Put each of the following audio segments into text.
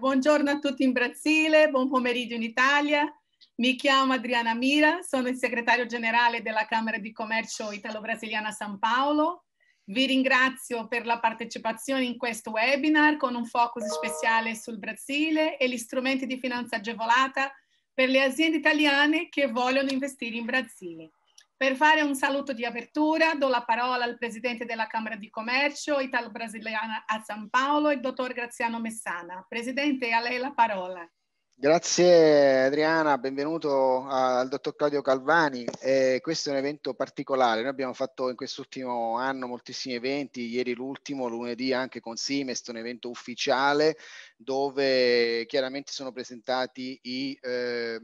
buongiorno a tutti in Brasile, buon pomeriggio in Italia. Mi chiamo Adriana Mira, sono il segretario generale della Camera di Commercio Italo-Brasiliana San Paolo. Vi ringrazio per la partecipazione in questo webinar con un focus speciale sul Brasile e gli strumenti di finanza agevolata per le aziende italiane che vogliono investire in Brasile. Per fare un saluto di apertura do la parola al Presidente della Camera di Commercio italo-brasiliana a San Paolo, il Dottor Graziano Messana. Presidente, a lei la parola. Grazie Adriana, benvenuto al Dottor Claudio Calvani. Eh, questo è un evento particolare, noi abbiamo fatto in quest'ultimo anno moltissimi eventi, ieri l'ultimo, lunedì anche con Simest, un evento ufficiale dove chiaramente sono presentati i... Eh,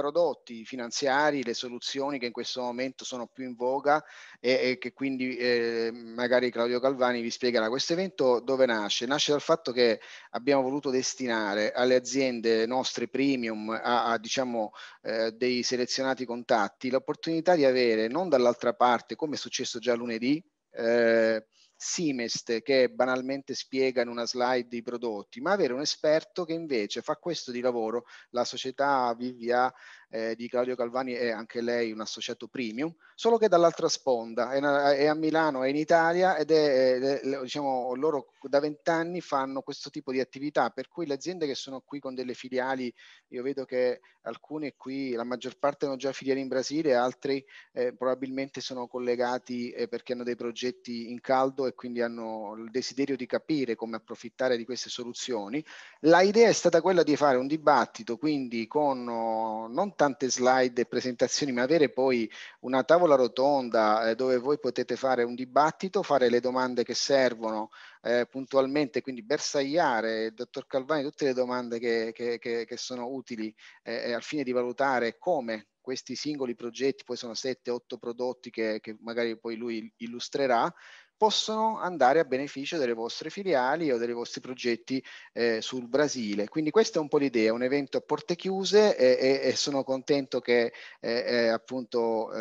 prodotti finanziari, le soluzioni che in questo momento sono più in voga e, e che quindi eh, magari Claudio Calvani vi spiegherà. Questo evento dove nasce? Nasce dal fatto che abbiamo voluto destinare alle aziende nostre premium, a, a diciamo eh, dei selezionati contatti, l'opportunità di avere non dall'altra parte, come è successo già lunedì, eh, Simest che banalmente spiega in una slide i prodotti, ma avere un esperto che invece fa questo di lavoro, la società VVA eh, di Claudio Calvani è anche lei un associato premium, solo che dall'altra sponda, è, è a Milano, è in Italia ed è, è diciamo, loro da vent'anni fanno questo tipo di attività, per cui le aziende che sono qui con delle filiali, io vedo che alcune qui, la maggior parte hanno già filiali in Brasile, altri eh, probabilmente sono collegati eh, perché hanno dei progetti in caldo e quindi hanno il desiderio di capire come approfittare di queste soluzioni. La idea è stata quella di fare un dibattito, quindi con non tante slide e presentazioni, ma avere poi una tavola rotonda eh, dove voi potete fare un dibattito, fare le domande che servono eh, puntualmente, quindi bersagliare il dottor Calvani tutte le domande che, che, che, che sono utili eh, eh al fine di valutare come questi singoli progetti, poi sono 7-8 prodotti che, che magari poi lui illustrerà, possono andare a beneficio delle vostre filiali o dei vostri progetti eh, sul Brasile. Quindi questa è un po' l'idea, un evento a porte chiuse e, e, e sono contento che eh, eh appunto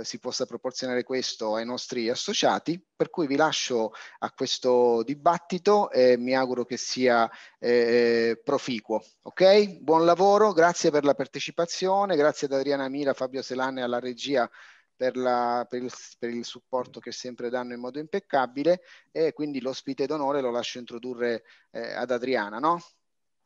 eh, si possa proporzionare questo ai nostri associati, per cui vi lascio a questo dibattito e mi auguro che sia eh, eh, proficuo. Ok? Buon lavoro, grazie per la partecipazione, grazie ad Adriana Mira, Fabio Selane alla regia per, la, per, il, per, il, supporto che sempre danno in modo impeccabile e quindi l'ospite d'onore lo lascio introdurre eh, ad Adriana, no?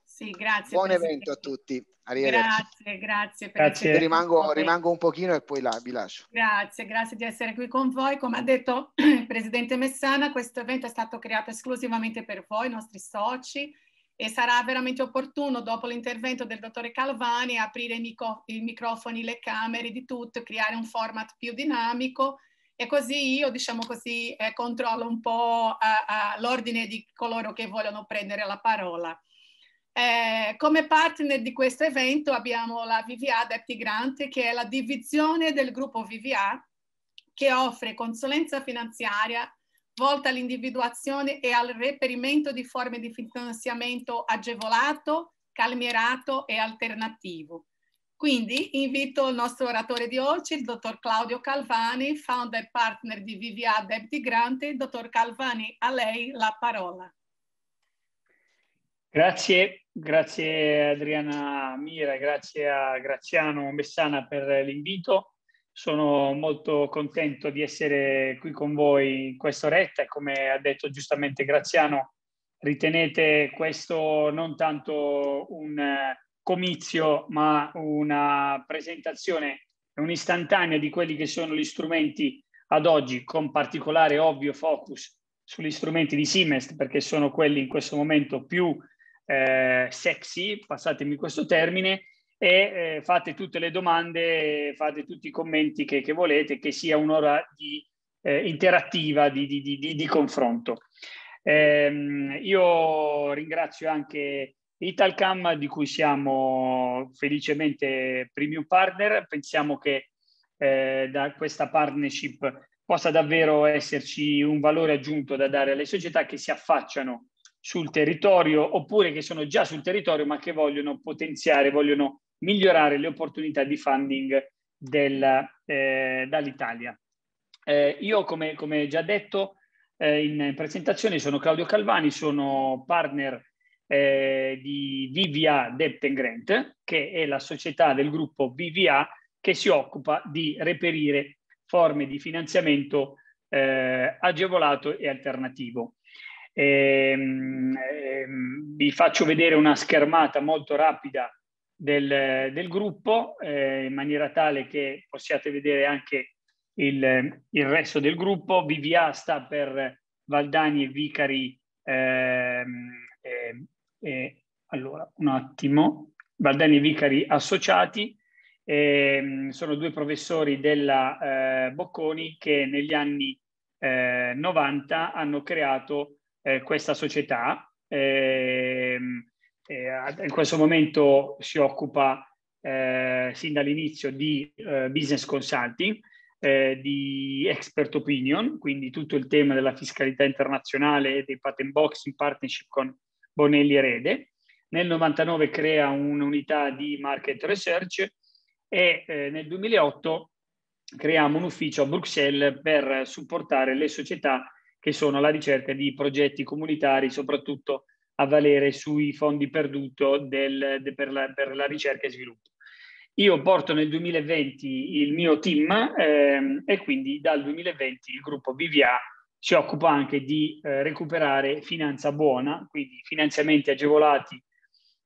Sì, grazie. Buon evento a tutti. Grazie, grazie. grazie. Rimango, rimango, un pochino e poi là, vi lascio. Grazie, grazie di essere qui con voi. Come ha detto il Presidente Messana, questo evento è stato creato esclusivamente per voi, i nostri soci, e sarà veramente opportuno dopo l'intervento del dottore Calvani aprire i, micro, i microfoni, le camere di tutto, creare un format più dinamico e così io, diciamo così, eh, controllo un po' eh, eh, l'ordine di coloro che vogliono prendere la parola. Eh, come partner di questo evento abbiamo la VVA Depti Grant, che è la divisione del gruppo VVA che offre consulenza finanziaria volta all'individuazione e al reperimento di forme di finanziamento agevolato, calmierato e alternativo. Quindi invito il nostro oratore di oggi, il dottor Claudio Calvani, founder partner di VVA Debiti Grante. Dottor Calvani, a lei la parola. Grazie, grazie Adriana Mira, grazie a Graziano Messana per l'invito. Sono molto contento di essere qui con voi in questa oretta e come ha detto giustamente Graziano, ritenete questo non tanto un eh, comizio ma una presentazione, un'istantanea di quelli che sono gli strumenti ad oggi con particolare ovvio focus sugli strumenti di Siemens perché sono quelli in questo momento più eh, sexy, passatemi questo termine, e eh, fate tutte le domande, fate tutti i commenti che, che volete, che sia un'ora di, eh, interattiva di, di, di confronto. Ehm, io ringrazio anche Italcam di cui siamo felicemente premium partner, pensiamo che eh, da questa partnership possa davvero esserci un valore aggiunto da dare alle società che si affacciano sul territorio oppure che sono già sul territorio ma che vogliono potenziare, vogliono migliorare le opportunità di funding del, eh, dall'Italia. Eh, io, come, come, già detto eh, in presentazione, sono Claudio Calvani, sono partner eh, di VVA Debt and Grant, che è la società del gruppo VVA che si occupa di reperire forme di finanziamento eh, agevolato e alternativo. Ehm, ehm, vi faccio vedere una schermata molto rapida del, del gruppo eh, in maniera tale che possiate vedere anche il, il resto del gruppo. VVA sta per Valdani e Vicari. Eh, allora, un attimo. Valdani e Vicari associati. Ehm, sono due professori della eh, Bocconi che negli anni 90 eh, hanno creato eh, questa società. Ehm, in questo momento si occupa eh, sin dall'inizio di eh, business consulting, eh, di expert opinion, quindi tutto il tema della fiscalità internazionale e dei patent box in partnership con Bonelli e Rede. Nel 99 crea un'unità di market research e eh, nel 2008 creiamo un ufficio a Bruxelles per supportare le società che sono alla ricerca di progetti comunitari, soprattutto a valere sui fondi perduto del, de, per, la, per, la, ricerca e sviluppo. Io porto nel 2020 il mio team ehm, e quindi dal 2020 il gruppo BVA si occupa anche di eh, recuperare finanza buona, quindi finanziamenti agevolati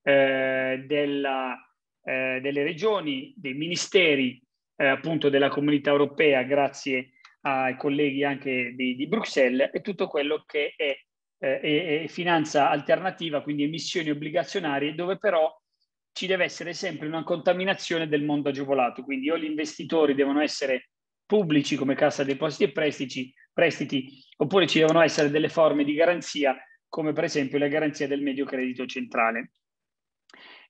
eh, della, eh, delle regioni, dei ministeri, eh, appunto della comunità europea, grazie ai colleghi anche di, di Bruxelles e tutto quello che è eh, e, e finanza alternativa, quindi emissioni obbligazionarie, dove però ci deve essere sempre una contaminazione del mondo agevolato. Quindi o gli investitori devono essere pubblici come Cassa Depositi e prestiti, prestiti, oppure ci devono essere delle forme di garanzia, come per esempio la garanzia del medio credito centrale.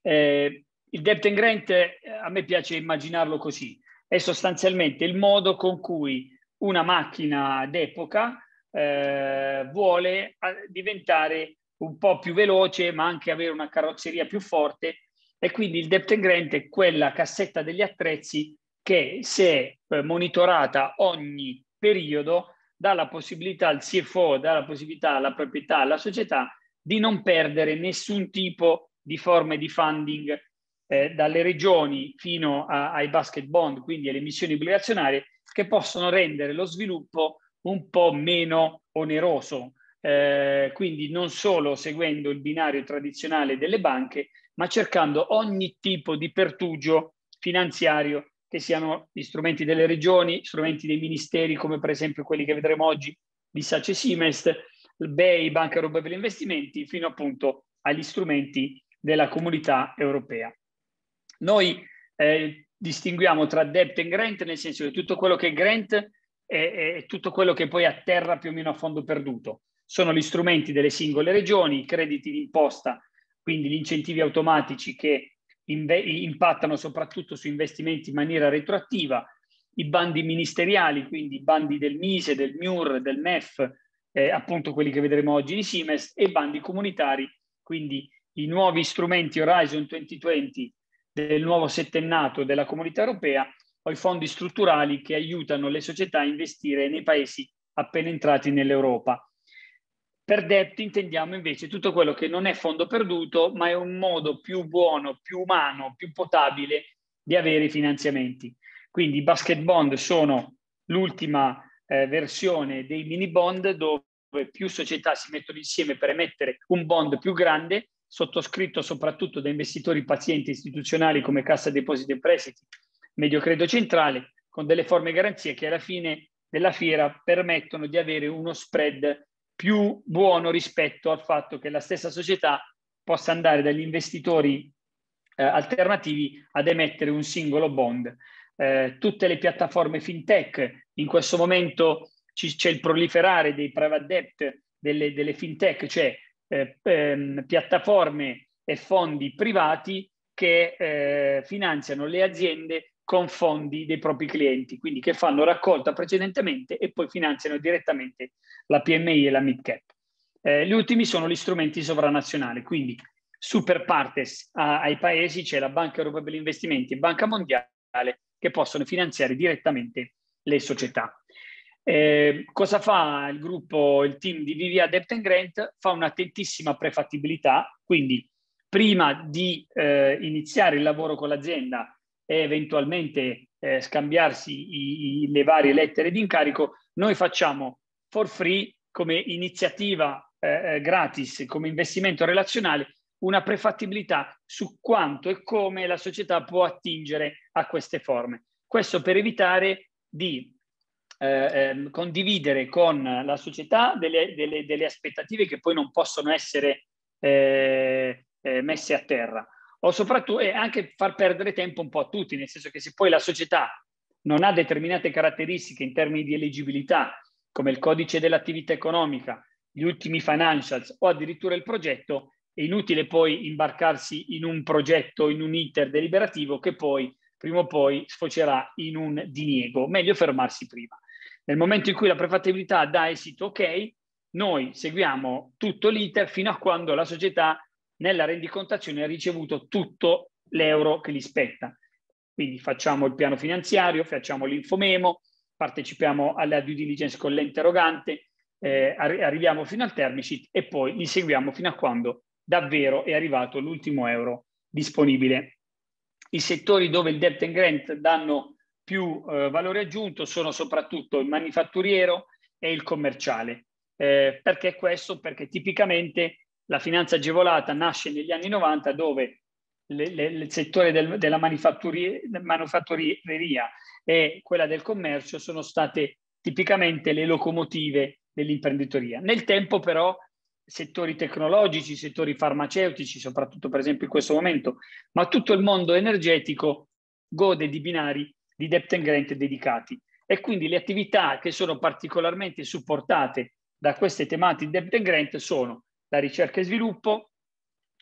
Eh, il debt and grant eh, a me piace immaginarlo così, è sostanzialmente il modo con cui una macchina d'epoca eh, vuole eh, diventare un po' più veloce, ma anche avere una carrozzeria più forte. E quindi il depth and grant è quella cassetta degli attrezzi che, se eh, monitorata ogni periodo, dà la possibilità al CFO, dà la possibilità alla proprietà, alla società di non perdere nessun tipo di forme di funding eh, dalle regioni fino a, ai basket bond, quindi alle emissioni obbligazionarie, che possono rendere lo sviluppo un po' meno oneroso, eh, quindi non solo seguendo il binario tradizionale delle banche, ma cercando ogni tipo di pertugio finanziario che siano gli strumenti delle regioni, strumenti dei ministeri, come per esempio quelli che vedremo oggi di Sace Simest, il BEI, Banca Europea per gli investimenti, fino appunto agli strumenti della comunità europea. Noi eh, distinguiamo tra debt e grant, nel senso che tutto quello che è grant è, è tutto quello che poi atterra più o meno a fondo perduto. Sono gli strumenti delle singole regioni, i crediti d'imposta, quindi gli incentivi automatici che inve- impattano soprattutto su investimenti in maniera retroattiva, i bandi ministeriali, quindi i bandi del MISE, del MIUR, del MEF, eh, appunto quelli che vedremo oggi di Siemens, e i bandi comunitari, quindi i nuovi strumenti Horizon 2020 del nuovo settennato della comunità europea o i fondi strutturali che aiutano le società a investire nei paesi appena entrati nell'Europa. Per debt intendiamo invece tutto quello che non è fondo perduto, ma è un modo più buono, più umano, più potabile di avere i finanziamenti. Quindi i basket bond sono l'ultima eh, versione dei mini bond dove più società si mettono insieme per emettere un bond più grande, sottoscritto soprattutto da investitori pazienti istituzionali come Cassa Depositi e Prestiti medio credito centrale con delle forme garanzie che alla fine della fiera permettono di avere uno spread più buono rispetto al fatto che la stessa società possa andare dagli investitori eh, alternativi ad emettere un singolo bond. Eh, tutte le piattaforme fintech, in questo momento ci, c'è il proliferare dei private debt, delle, delle fintech, cioè eh, ehm, piattaforme e fondi privati che eh, finanziano le aziende con fondi dei propri clienti, quindi che fanno raccolta precedentemente e poi finanziano direttamente la PMI e la mid cap. Eh, gli ultimi sono gli strumenti sovranazionali, quindi super partes a, ai paesi c'è la Banca Europea degli Investimenti e Banca Mondiale che possono finanziare direttamente le società. Eh, cosa fa il gruppo, il team di VVA Debt and Grant? Fa un'attentissima prefattibilità, quindi prima di eh, iniziare il lavoro con l'azienda e eventualmente eh, scambiarsi i, i, le varie lettere di incarico, noi facciamo for free come iniziativa eh, eh, gratis, come investimento relazionale, una prefattibilità su quanto e come la società può attingere a queste forme. Questo per evitare di eh, ehm, condividere con la società delle, delle, delle, aspettative che poi non possono essere eh, eh, messe a terra o soprattutto e eh, anche far perdere tempo un po' a tutti, nel senso che se poi la società non ha determinate caratteristiche in termini di eleggibilità, come il codice dell'attività economica, gli ultimi financials o addirittura il progetto, è inutile poi imbarcarsi in un progetto, in un iter deliberativo che poi, prima o poi, sfocerà in un diniego. Meglio fermarsi prima. Nel momento in cui la prefattibilità dà esito ok, noi seguiamo tutto l'iter fino a quando la società nella rendicontazione ha ricevuto tutto l'euro che gli spetta. Quindi facciamo il piano finanziario, facciamo l'infomemo, partecipiamo alla due diligence con l'ente erogante, eh, arriviamo fino al term e poi li seguiamo fino a quando davvero è arrivato l'ultimo euro disponibile. I settori dove il debt and grant danno più eh, valore aggiunto sono soprattutto il manifatturiero e il commerciale. Eh, perché questo? Perché tipicamente la finanza agevolata nasce negli anni 90 dove le, le, il settore del, della manifattureria e quella del commercio sono state tipicamente le locomotive dell'imprenditoria. Nel tempo però settori tecnologici, settori farmaceutici, soprattutto per esempio in questo momento, ma tutto il mondo energetico gode di binari di debt and grant dedicati e quindi le attività che sono particolarmente supportate da queste tematiche debt and grant sono la ricerca e sviluppo,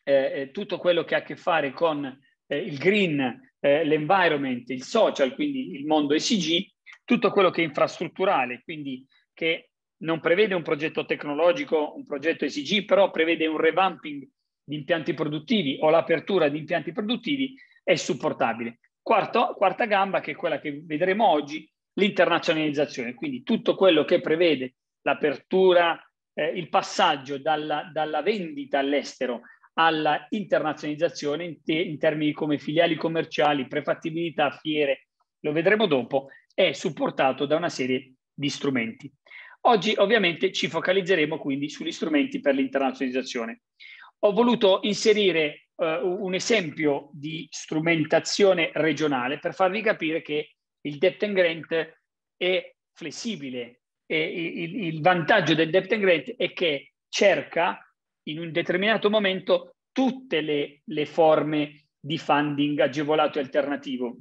eh, eh, tutto quello che ha a che fare con eh, il green, eh, l'environment, il social, quindi il mondo ECG, tutto quello che è infrastrutturale, quindi che non prevede un progetto tecnologico, un progetto ECG, però prevede un revamping di impianti produttivi o l'apertura di impianti produttivi, è supportabile. Quarto, quarta gamba, che è quella che vedremo oggi, l'internazionalizzazione, quindi tutto quello che prevede l'apertura eh, il passaggio dalla, dalla vendita all'estero alla internazionalizzazione in, te, in, termini come filiali commerciali, prefattibilità, fiere, lo vedremo dopo, è supportato da una serie di strumenti. Oggi ovviamente ci focalizzeremo quindi sugli strumenti per l'internazionalizzazione. Ho voluto inserire eh, un esempio di strumentazione regionale per farvi capire che il debt and grant è flessibile, eh, il, il vantaggio del debt and grant è che cerca in un determinato momento tutte le, le, forme di funding agevolato e alternativo.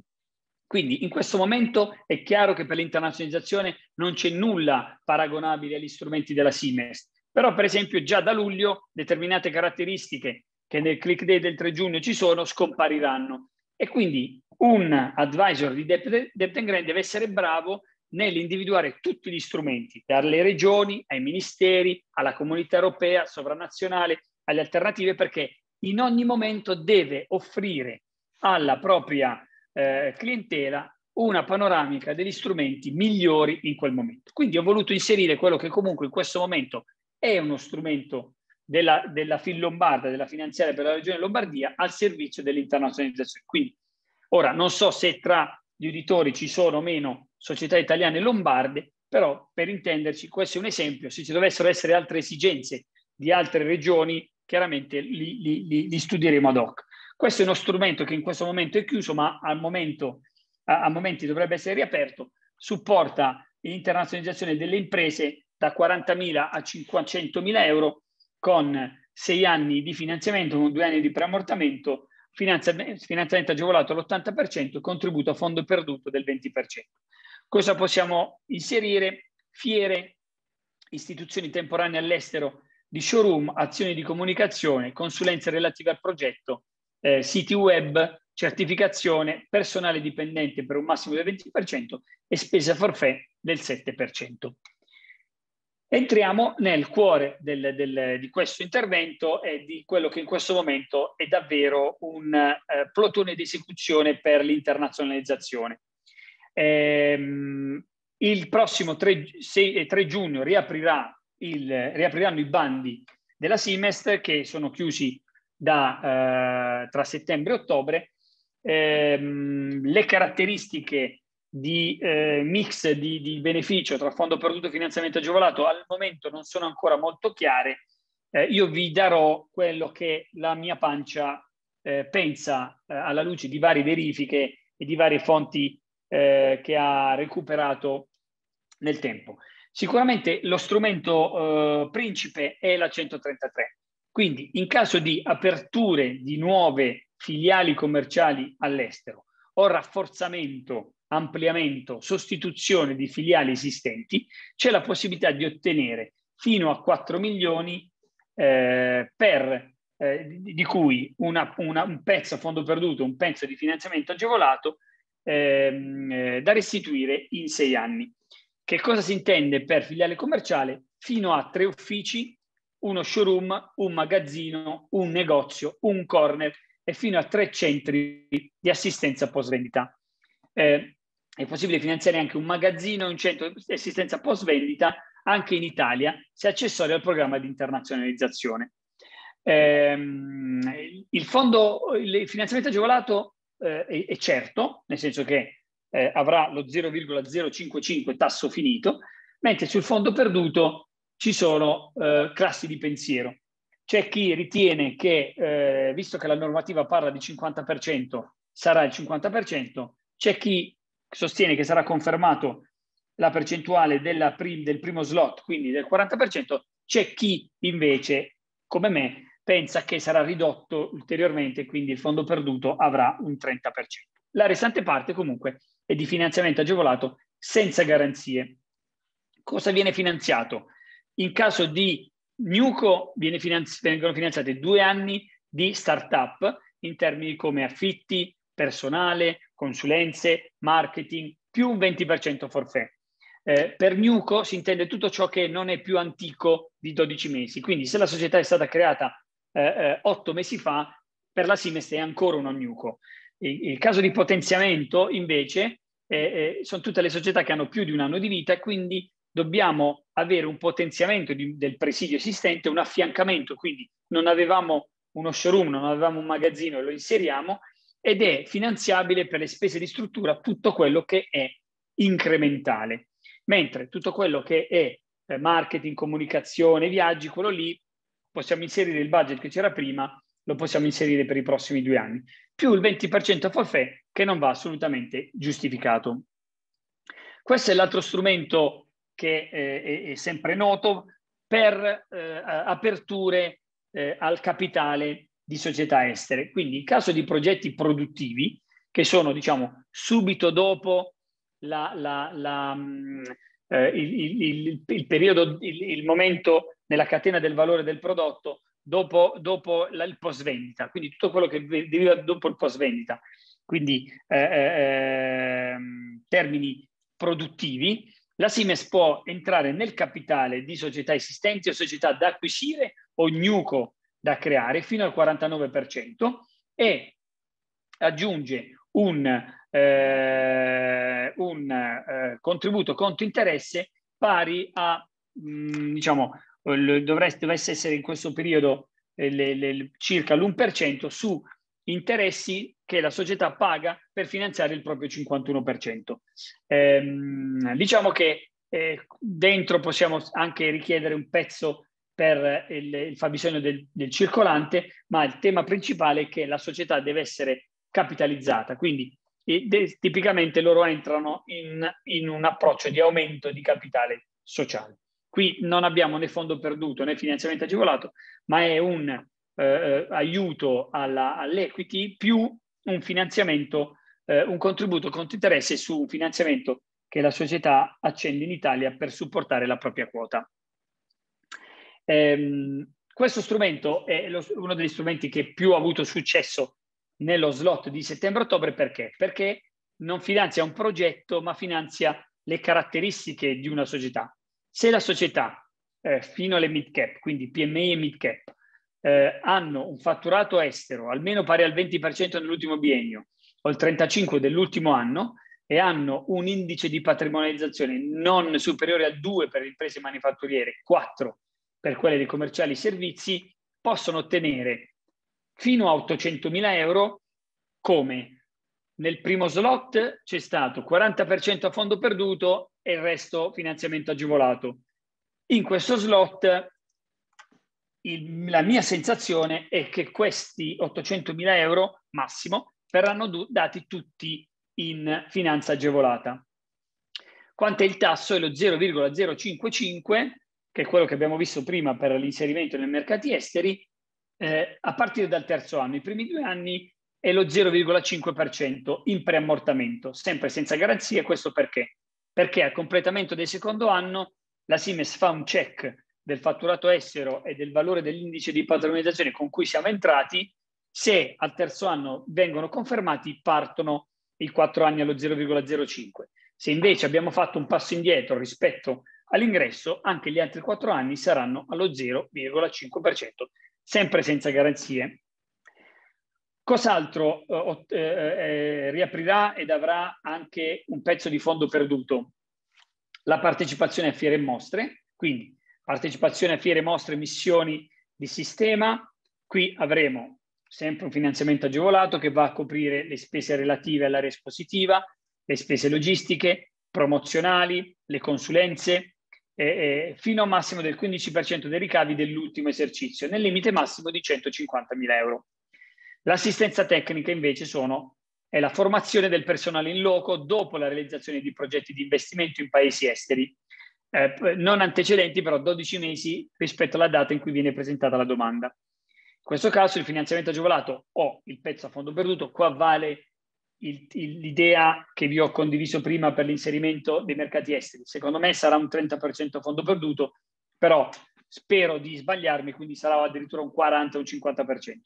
Quindi in questo momento è chiaro che per l'internazionalizzazione non c'è nulla paragonabile agli strumenti della SIMES, però per esempio già da luglio determinate caratteristiche che nel click day del 3 giugno ci sono scompariranno e quindi un advisor di debt, debt and grant deve essere bravo nell'individuare tutti gli strumenti, dalle regioni ai ministeri, alla comunità europea, sovranazionale, alle alternative, perché in ogni momento deve offrire alla propria eh, clientela una panoramica degli strumenti migliori in quel momento. Quindi ho voluto inserire quello che comunque in questo momento è uno strumento della, della FIL Lombarda, della finanziaria per la regione Lombardia, al servizio dell'internazionalizzazione. Quindi, ora, non so se tra gli uditori ci sono o meno società italiane lombarde, però per intenderci questo è un esempio, se ci dovessero essere altre esigenze di altre regioni, chiaramente li, li, li studieremo ad hoc. Questo è uno strumento che in questo momento è chiuso, ma al momento, a, a momenti dovrebbe essere riaperto, supporta l'internazionalizzazione delle imprese da 40.000 a 500.000 euro con sei anni di finanziamento, con due anni di preammortamento, finanziamento agevolato all'80%, contributo a fondo perduto del 20%. Cosa possiamo inserire? Fiere, istituzioni temporanee all'estero di showroom, azioni di comunicazione, consulenze relative al progetto, eh, siti web, certificazione, personale dipendente per un massimo del 20% e spesa forfè del 7%. Entriamo nel cuore del, del, di questo intervento e di quello che in questo momento è davvero un eh, plotone di esecuzione per l'internazionalizzazione. Ehm, il prossimo 3, 6 3 giugno riaprirà il, riapriranno i bandi della Simest che sono chiusi da, eh, tra settembre e ottobre. Ehm, le caratteristiche di eh, mix di, di, beneficio tra fondo perduto e finanziamento agevolato al momento non sono ancora molto chiare. Eh, io vi darò quello che la mia pancia eh, pensa eh, alla luce di varie verifiche e di varie fonti eh, che ha recuperato nel tempo. Sicuramente lo strumento eh, principe è la 133, quindi in caso di aperture di nuove filiali commerciali all'estero o rafforzamento, ampliamento, sostituzione di filiali esistenti, c'è la possibilità di ottenere fino a 4 milioni eh, per, eh, di cui una, una, un pezzo a fondo perduto, un pezzo di finanziamento agevolato ehm, eh, da restituire in sei anni. Che cosa si intende per filiale commerciale? Fino a tre uffici, uno showroom, un magazzino, un negozio, un corner e fino a tre centri di assistenza post vendita. Eh, è possibile finanziare anche un magazzino, un centro di assistenza post vendita anche in Italia se accessorio al programma di internazionalizzazione. Eh, il fondo, il finanziamento agevolato eh, è, certo, nel senso che eh, avrà lo 0,055 tasso finito, mentre sul fondo perduto ci sono eh, classi di pensiero. C'è chi ritiene che, eh, visto che la normativa parla di 50%, sarà il 50%, c'è chi sostiene che sarà confermato la percentuale prim- del primo slot, quindi del 40%, c'è chi invece, come me, pensa che sarà ridotto ulteriormente, quindi il fondo perduto avrà un 30%. La restante parte comunque è di finanziamento agevolato senza garanzie. Cosa viene finanziato? In caso di Nuco finanzi- vengono finanziate due anni di startup in termini come affitti, personale, consulenze, marketing, più un 20% forfè. Eh, per Nuco si intende tutto ciò che non è più antico di 12 mesi. Quindi se la società è stata creata eh, eh, otto mesi fa per la Simest è ancora un ognuco. Il, il caso di potenziamento invece eh, sono tutte le società che hanno più di un anno di vita e quindi dobbiamo avere un potenziamento di, del presidio esistente, un affiancamento, quindi non avevamo uno showroom, non avevamo un magazzino e lo inseriamo ed è finanziabile per le spese di struttura tutto quello che è incrementale, mentre tutto quello che è eh, marketing, comunicazione, viaggi, quello lì possiamo inserire il budget che c'era prima, lo possiamo inserire per i prossimi due anni, più il 20% forfè che non va assolutamente giustificato. Questo è l'altro strumento che eh, è, è, sempre noto per eh, aperture eh, al capitale di società estere. Quindi in caso di progetti produttivi, che sono diciamo subito dopo la, la, la, mm, eh, il, il, il, periodo, il momento nella catena del valore del prodotto dopo, dopo la, il post vendita, quindi tutto quello che deriva dopo il post vendita, quindi eh, eh, ehm, termini produttivi, la SIMES può entrare nel capitale di società esistenti o società da acquisire o nuco da creare fino al 49% e aggiunge un, eh, un eh, contributo conto interesse pari a mh, mm, diciamo eh, dovreste, dovesse essere in questo periodo eh, le, le, circa l'1% su interessi che la società paga per finanziare il proprio 51%. Ehm, diciamo che eh, dentro possiamo anche richiedere un pezzo per eh, il, il fabbisogno del, del, circolante, ma il tema principale è che la società deve essere capitalizzata, quindi e, de, tipicamente loro entrano in, in un approccio di aumento di capitale sociale. Qui non abbiamo né fondo perduto né finanziamento agevolato, ma è un eh, eh aiuto alla, all'equity più un finanziamento, eh, un contributo conto interesse su un finanziamento che la società accende in Italia per supportare la propria quota. Ehm, questo strumento è lo, uno degli strumenti che più ha avuto successo nello slot di settembre-ottobre perché? Perché non finanzia un progetto, ma finanzia le caratteristiche di una società. Se la società eh, fino alle mid cap, quindi PMI e mid cap, eh, hanno un fatturato estero almeno pari al 20% nell'ultimo biennio o il 35% dell'ultimo anno e hanno un indice di patrimonializzazione non superiore a 2 per le imprese manifatturiere, 4 per quelle dei commerciali e servizi, possono ottenere fino a 800.000 euro come nel primo slot c'è stato 40% a fondo perduto e il resto finanziamento agevolato. In questo slot il, la mia sensazione è che questi 800.000 euro massimo verranno dati tutti in finanza agevolata. Quanto è il tasso? È lo 0,055, che è quello che abbiamo visto prima per l'inserimento nei mercati esteri, eh, a partire dal terzo anno. I primi due anni è lo 0,5% in preammortamento, sempre senza garanzie. Questo perché? perché al completamento del secondo anno la Simes fa un check del fatturato estero e del valore dell'indice di padronizzazione con cui siamo entrati, se al terzo anno vengono confermati partono i quattro anni allo 0,05. Se invece abbiamo fatto un passo indietro rispetto all'ingresso, anche gli altri quattro anni saranno allo 0,5%, sempre senza garanzie Cos'altro eh eh, eh, eh, riaprirà ed avrà anche un pezzo di fondo perduto? La partecipazione a fiere e mostre, quindi partecipazione a fiere, mostre, missioni di sistema. Qui avremo sempre un finanziamento agevolato che va a coprire le spese relative all'area espositiva, le spese logistiche, promozionali, le consulenze, eh, eh fino a un massimo del 15% dei ricavi dell'ultimo esercizio, nel limite massimo di 150.000 euro. L'assistenza tecnica invece sono, è la formazione del personale in loco dopo la realizzazione di progetti di investimento in paesi esteri, eh, non antecedenti però 12 mesi rispetto alla data in cui viene presentata la domanda. In questo caso il finanziamento agevolato o il pezzo a fondo perduto, qua vale il, il, l'idea che vi ho condiviso prima per l'inserimento dei mercati esteri. Secondo me sarà un 30% a fondo perduto, però spero di sbagliarmi, quindi sarà addirittura un 40 o un 50%.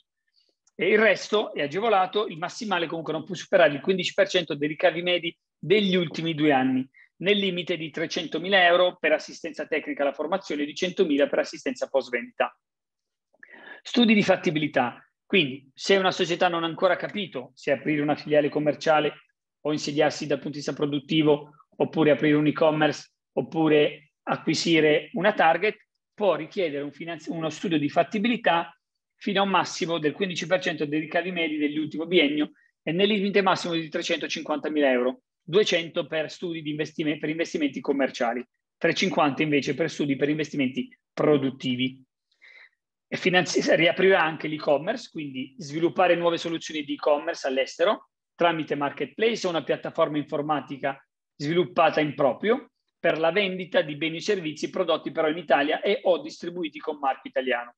E il resto è agevolato, il massimale comunque non può superare il 15% dei ricavi medi degli ultimi due anni, nel limite di 300.000 euro per assistenza tecnica alla formazione e di 100.000 per assistenza post vendita. Studi di fattibilità. Quindi, se una società non ha ancora capito se aprire una filiale commerciale o insediarsi dal punto di vista produttivo, oppure aprire un e-commerce, oppure acquisire una target, può richiedere un finanzi- uno studio di fattibilità fino a un massimo del 15% dei ricavi medi dell'ultimo biennio e nel limite massimo di 350.000 euro, 200 per studi investime, per investimenti commerciali, 350 invece per studi per investimenti produttivi. E finanzi- riaprirà anche l'e-commerce, quindi sviluppare nuove soluzioni di e-commerce all'estero tramite marketplace o una piattaforma informatica sviluppata in proprio per la vendita di beni e servizi prodotti però in Italia e o distribuiti con marchio italiano.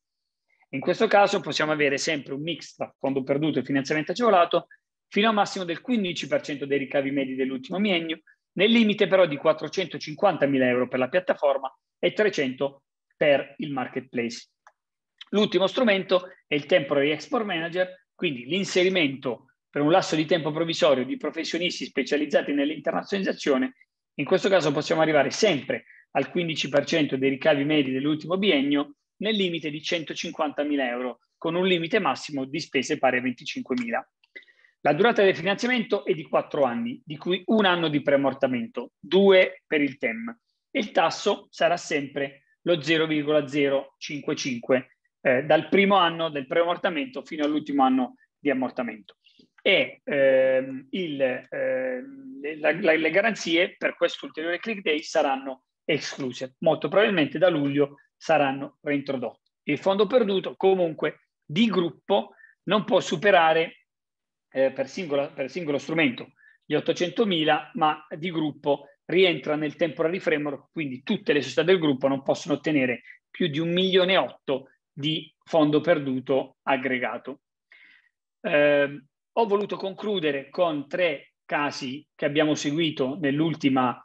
In questo caso possiamo avere sempre un mix tra fondo perduto e finanziamento agevolato fino al massimo del 15% dei ricavi medi dell'ultimo biennio, nel limite però di 450.000 euro per la piattaforma e 300 per il marketplace. L'ultimo strumento è il Temporary Export Manager, quindi l'inserimento per un lasso di tempo provvisorio di professionisti specializzati nell'internazionalizzazione. In questo caso possiamo arrivare sempre al 15% dei ricavi medi dell'ultimo biennio nel limite di 150.000 euro, con un limite massimo di spese pari a 25.000. La durata del finanziamento è di 4 anni, di cui un anno di preammortamento, due per il TEM. E il tasso sarà sempre lo 0,055 eh, dal primo anno del preammortamento fino all'ultimo anno di ammortamento. E ehm, il, eh, la, la, le garanzie per questo ulteriore click day saranno escluse. Molto probabilmente da luglio saranno reintrodotte. Il fondo perduto comunque di gruppo non può superare eh, per, singola, per singolo strumento gli 800.000, ma di gruppo rientra nel temporary framework, quindi tutte le società del gruppo non possono ottenere più di 1 milione e 8 di fondo perduto aggregato. Eh, ho voluto concludere con tre casi che abbiamo seguito nell'ultima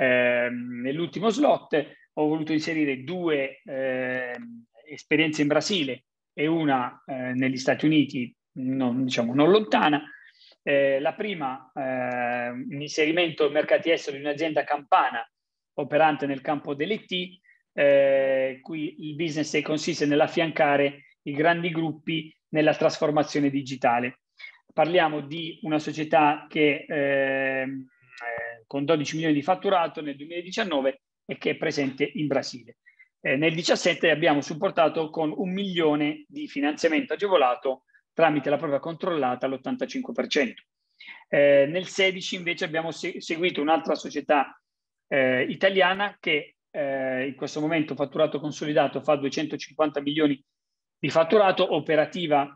Ehm, nell'ultimo slot ho voluto inserire due eh, esperienze in Brasile e una eh, negli Stati Uniti, non, diciamo non lontana. Eh, la prima, ehm, un inserimento ai mercati esteri di un'azienda campana operante nel campo dell'IT, eh, qui il business consiste nell'affiancare i grandi gruppi nella trasformazione digitale. Parliamo di una società che eh, con 12 milioni di fatturato nel 2019 e che è presente in Brasile. Eh, nel 2017 abbiamo supportato con un milione di finanziamento agevolato tramite la propria controllata all'85%. Eh, nel 16 invece abbiamo se- seguito un'altra società eh, italiana che eh, in questo momento fatturato consolidato fa 250 milioni di fatturato operativa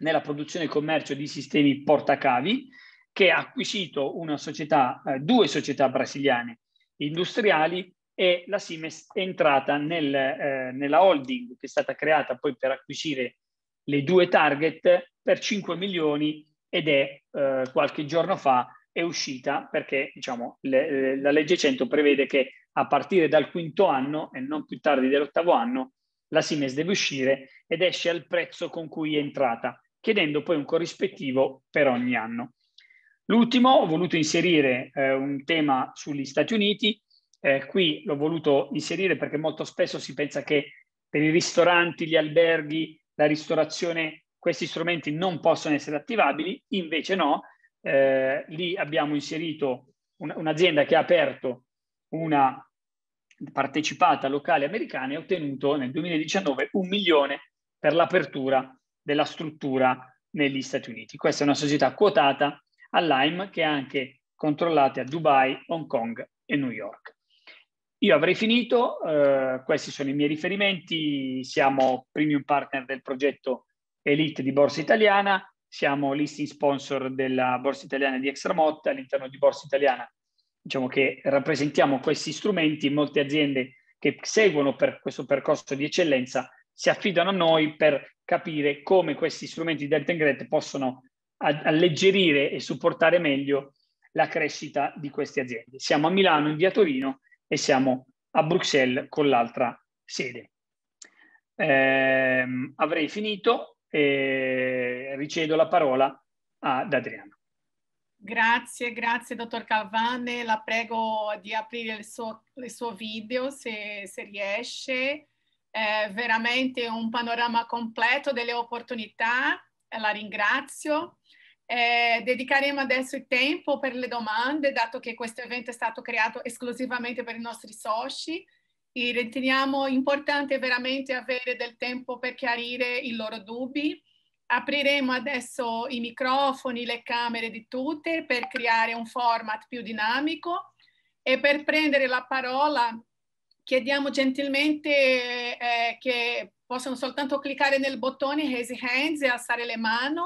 nella produzione e commercio di sistemi portacavi che ha acquisito società, eh, due società brasiliane industriali e la Simes è entrata nel, eh, nella holding che è stata creata poi per acquisire le due target per 5 milioni ed è eh, qualche giorno fa è uscita perché diciamo, le, eh, la legge 100 prevede che a partire dal quinto anno e non più tardi dell'ottavo anno la Simes deve uscire ed esce al prezzo con cui è entrata, chiedendo poi un corrispettivo per ogni anno. L'ultimo, ho voluto inserire eh, un tema sugli Stati Uniti. Eh, qui l'ho voluto inserire perché molto spesso si pensa che per i ristoranti, gli alberghi, la ristorazione, questi strumenti non possono essere attivabili, invece no. Eh, lì abbiamo inserito un, un'azienda che ha aperto una partecipata locale americana e ha ottenuto nel 2019 un milione per l'apertura della struttura negli Stati Uniti. Questa è una società quotata all'AIM che è anche controllate a Dubai, Hong Kong e New York. Io avrei finito, eh, questi sono i miei riferimenti, siamo premium partner del progetto Elite di Borsa Italiana, siamo listing sponsor della Borsa Italiana di Extramot, all'interno di Borsa Italiana diciamo che rappresentiamo questi strumenti, molte aziende che seguono per questo percorso di eccellenza si affidano a noi per capire come questi strumenti di Delta Ingret possono alleggerire e supportare meglio la crescita di queste aziende. Siamo a Milano in via Torino e siamo a Bruxelles con l'altra sede. Eh, avrei finito e ricevo la parola ad Adriano. Grazie, grazie dottor Calvane, la prego di aprire il suo, il suo video se, se riesce. È veramente un panorama completo delle opportunità, la ringrazio. Eh, dedicheremo adesso il tempo per le domande, dato che questo evento è stato creato esclusivamente per i nostri soci e riteniamo importante veramente avere del tempo per chiarire i loro dubbi. Apriremo adesso i microfoni, le camere di tutte per creare un format più dinamico e per prendere la parola chiediamo gentilmente eh, che possano soltanto cliccare nel bottone Raise Hands e alzare le mani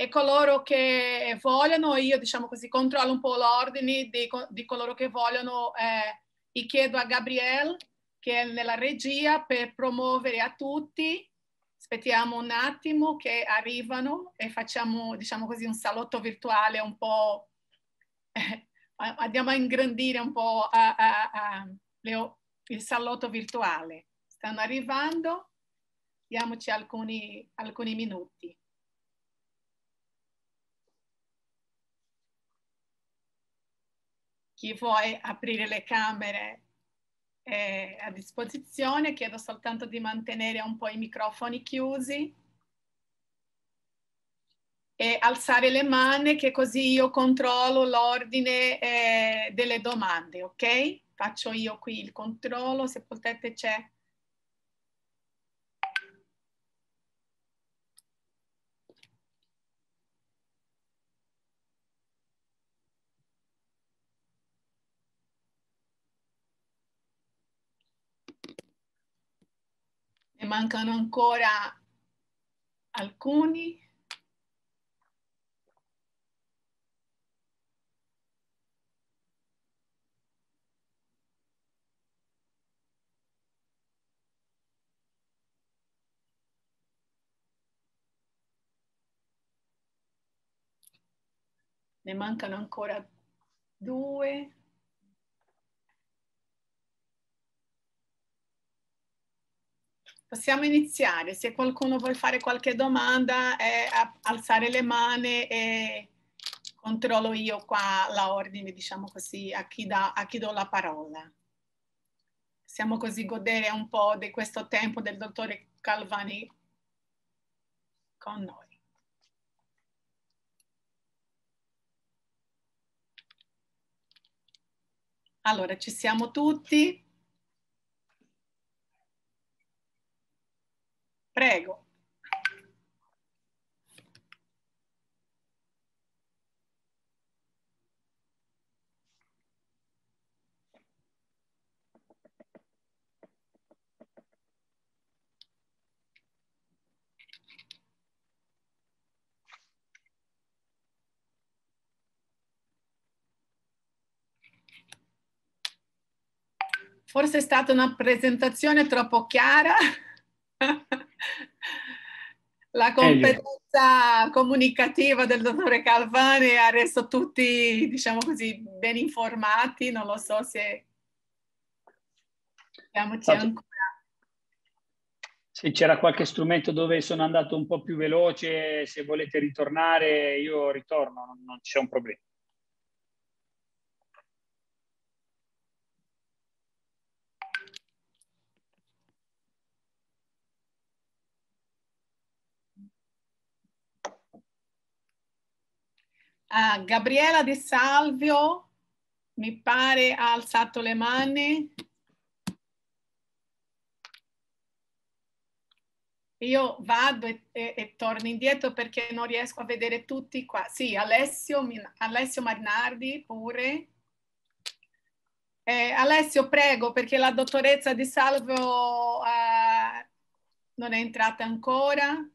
e coloro che vogliono, io diciamo così, controllo un po' l'ordine di, di coloro che vogliono eh, e chiedo a Gabriele che è nella regia per promuovere a tutti. Aspettiamo un attimo che arrivano e facciamo, diciamo così, un salotto virtuale un po'... Eh, andiamo a ingrandire un po' a, a, a, le, il salotto virtuale. Stanno arrivando, diamoci alcuni, alcuni minuti. chi vuoi aprire le camere è eh, a disposizione, chiedo soltanto di mantenere un po' i microfoni chiusi e alzare le mani che così io controllo l'ordine eh, delle domande, ok? Faccio io qui il controllo, se potete c'è Ne mancano ancora alcuni. Ne mancano ancora due. Possiamo iniziare, se qualcuno vuole fare qualche domanda è alzare le mani e controllo io qua l'ordine, diciamo così, a chi, da, a chi do la parola. Possiamo così godere un po' di questo tempo del dottore Calvani con noi. Allora, ci siamo tutti? Prego. Forse è stata una presentazione troppo chiara. La competenza Elio. comunicativa del dottore Calvani ha reso tutti, diciamo così, ben informati. Non lo so se... Vediamoci ancora. Se c'era qualche strumento dove sono andato un po' più veloce, se volete ritornare, io ritorno, non c'è un problema. Uh, Gabriela De Salvio, mi pare, ha alzato le mani. Io vado e, e, e, torno indietro perché non riesco a vedere tutti qua. Sì, Alessio, Alessio Marinardi pure. Eh, Alessio, prego, perché la dottoressa Di Salvo eh, non è entrata ancora.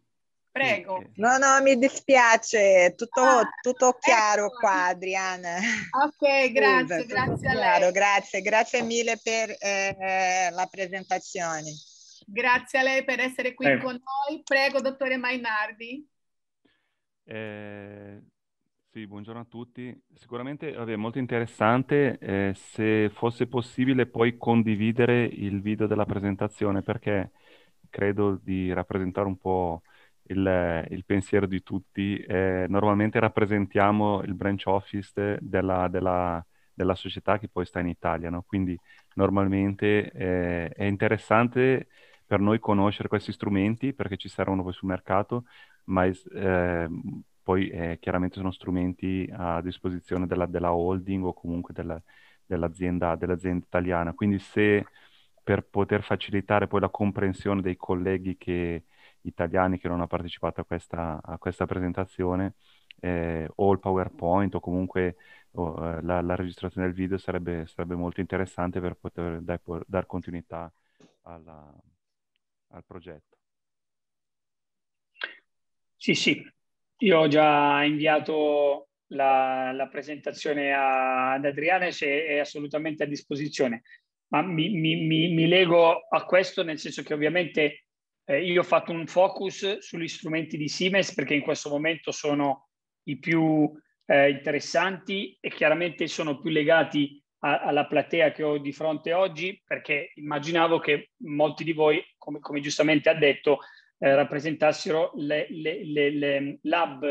Prego. No, no, mi dispiace, tutto, ah, tutto chiaro ecco. qua Adriana. Ok, grazie, Scusa, grazie a lei. Chiaro, grazie, grazie mille per eh, la presentazione. Grazie a lei per essere qui Prego. con noi. Prego, dottore Mainardi. Eh, sì, buongiorno a tutti. Sicuramente è molto interessante eh, se fosse possibile poi condividere il video della presentazione perché credo di rappresentare un po' il, il pensiero di tutti. Eh, normalmente rappresentiamo il branch office della, della, della, società che poi sta in Italia, no? quindi normalmente eh, è interessante per noi conoscere questi strumenti perché ci servono poi sul mercato, ma eh, poi eh, chiaramente sono strumenti a disposizione della, della holding o comunque della, dell'azienda, dell'azienda, italiana. Quindi se per poter facilitare poi la comprensione dei colleghi che italiani che non hanno partecipato a questa, a questa presentazione, eh, o il PowerPoint o comunque oh, la, la, registrazione del video sarebbe, sarebbe molto interessante per poter dai, dar continuità alla, al progetto. Sì, sì, io ho già inviato la, la presentazione a, ad Adriana se è assolutamente a disposizione, ma mi, mi, mi, mi lego a questo nel senso che ovviamente eh, io ho fatto un focus sugli strumenti di Siemens perché in questo momento sono i più eh, interessanti e chiaramente sono più legati a, alla platea che ho di fronte oggi perché immaginavo che molti di voi, come, come giustamente ha detto, eh, rappresentassero il mm, lab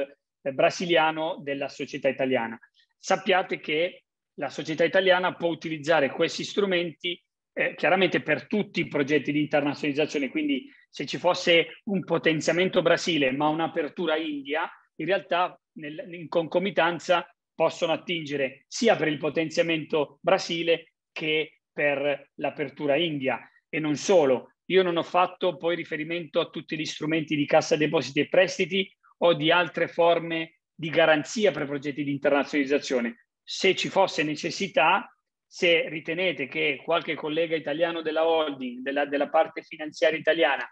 eh, brasiliano della società italiana. Sappiate che la società italiana può utilizzare questi strumenti eh, chiaramente per tutti i progetti di internazionalizzazione, quindi se ci fosse un potenziamento Brasile ma un'apertura India, in realtà nel, in concomitanza possono attingere sia per il potenziamento Brasile che per l'apertura India. E non solo, io non ho fatto poi riferimento a tutti gli strumenti di cassa depositi e prestiti o di altre forme di garanzia per progetti di internazionalizzazione. Se ci fosse necessità, se ritenete che qualche collega italiano della holding, della, della parte finanziaria italiana,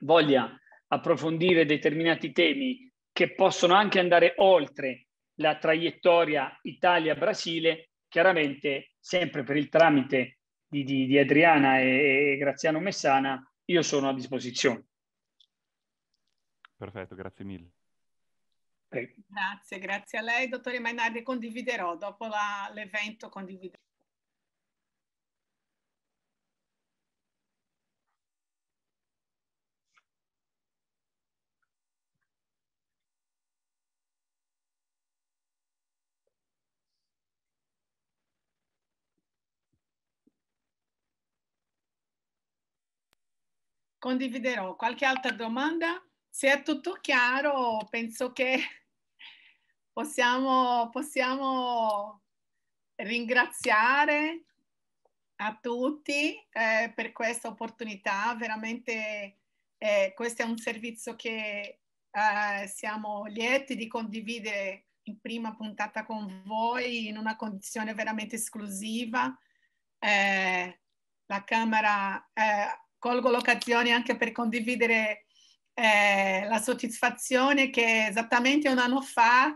voglia approfondire determinati temi che possono anche andare oltre la traiettoria Italia-Brasile, chiaramente sempre per il tramite di, di, di Adriana e, e Graziano Messana, io sono a disposizione. Perfetto, grazie mille. Prego. Grazie, grazie a lei, dottore Mainardi. Condividerò dopo la, l'evento, condividerò. condividerò. Qualche altra domanda? Se è tutto chiaro, penso che possiamo, possiamo ringraziare a tutti eh, per questa opportunità. Veramente eh, questo è un servizio che eh, siamo lieti di condividere in prima puntata con voi in una condizione veramente esclusiva. Eh, la Camera eh, colgo l'occasione anche per condividere eh, la soddisfazione che esattamente un anno fa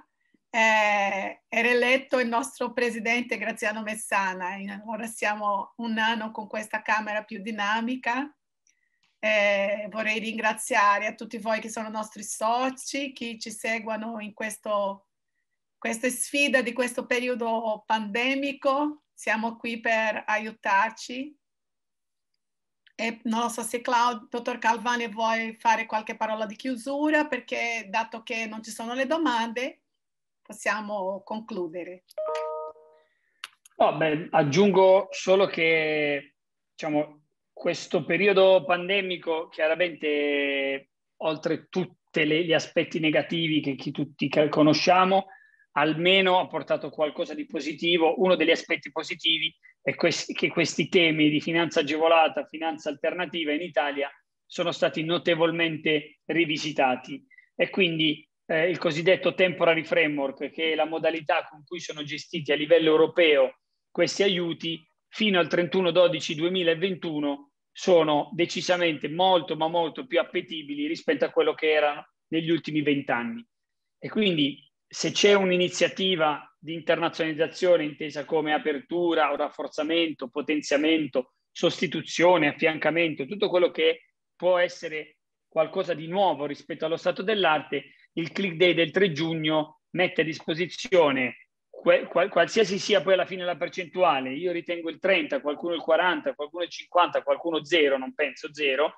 eh, era eletto il nostro presidente Graziano Messana. Ora siamo un anno con questa Camera più dinamica. Eh, vorrei ringraziare a tutti voi che sono nostri soci, che ci seguono in questo, questa sfida di questo periodo pandemico. Siamo qui per aiutarci e non so se Claudio, dottor Calvani vuoi fare qualche parola di chiusura perché dato che non ci sono le domande possiamo concludere. No, beh, aggiungo solo che diciamo, questo periodo pandemico chiaramente oltre tutti gli aspetti negativi che, che tutti conosciamo almeno ha portato qualcosa di positivo. Uno degli aspetti positivi è e questi, che questi temi di finanza agevolata, finanza alternativa in Italia sono stati notevolmente rivisitati e quindi eh, il cosiddetto temporary framework, che è la modalità con cui sono gestiti a livello europeo questi aiuti, fino al 31-12-2021 sono decisamente molto ma molto più appetibili rispetto a quello che erano negli ultimi vent'anni. E quindi se c'è un'iniziativa di internazionalizzazione intesa come apertura o rafforzamento, potenziamento, sostituzione, affiancamento, tutto quello che può essere qualcosa di nuovo rispetto allo stato dell'arte, il click day del 3 giugno mette a disposizione qualsiasi sia poi alla fine la percentuale, io ritengo il 30, qualcuno il 40, qualcuno il 50, qualcuno zero, non penso zero,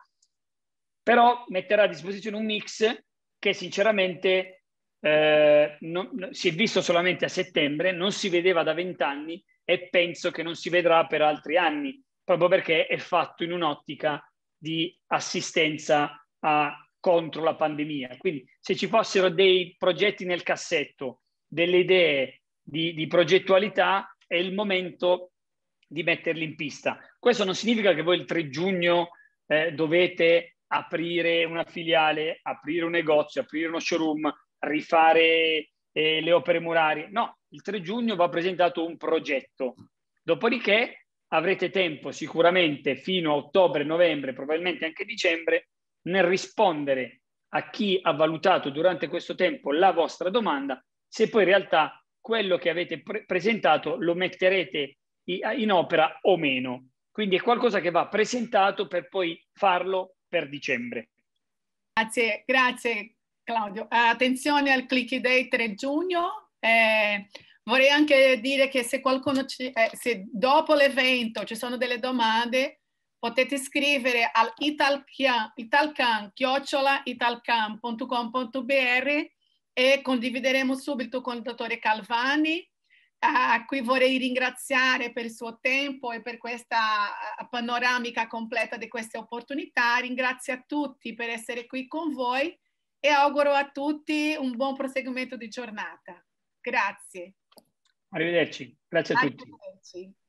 però metterà a disposizione un mix che sinceramente eh, non, si è visto solamente a settembre, non si vedeva da vent'anni e penso che non si vedrà per altri anni, proprio perché è fatto in un'ottica di assistenza a, contro la pandemia. Quindi se ci fossero dei progetti nel cassetto, delle idee di, di progettualità, è il momento di metterli in pista. Questo non significa che voi il 3 giugno eh, dovete aprire una filiale, aprire un negozio, aprire uno showroom, rifare eh, le opere murarie. No, il 3 giugno va presentato un progetto. Dopodiché avrete tempo sicuramente fino a ottobre, novembre, probabilmente anche dicembre, nel rispondere a chi ha valutato durante questo tempo la vostra domanda, se poi in realtà quello che avete pre- presentato lo metterete in opera o meno. Quindi è qualcosa che va presentato per poi farlo per dicembre. Grazie, grazie Claudio. Attenzione al click day 3 giugno. Eh, vorrei anche dire che se qualcuno, ci, eh, se dopo l'evento ci sono delle domande, potete scrivere al italcan-italcan.com.br e condivideremo subito con il dottore Calvani, a cui vorrei ringraziare per il suo tempo e per questa eh, panoramica completa di queste opportunità. Ringrazio a tutti per essere qui con voi e auguro a tutti un buon proseguimento di giornata. Grazie. Arrivederci, grazie a tutti. Arrivederci.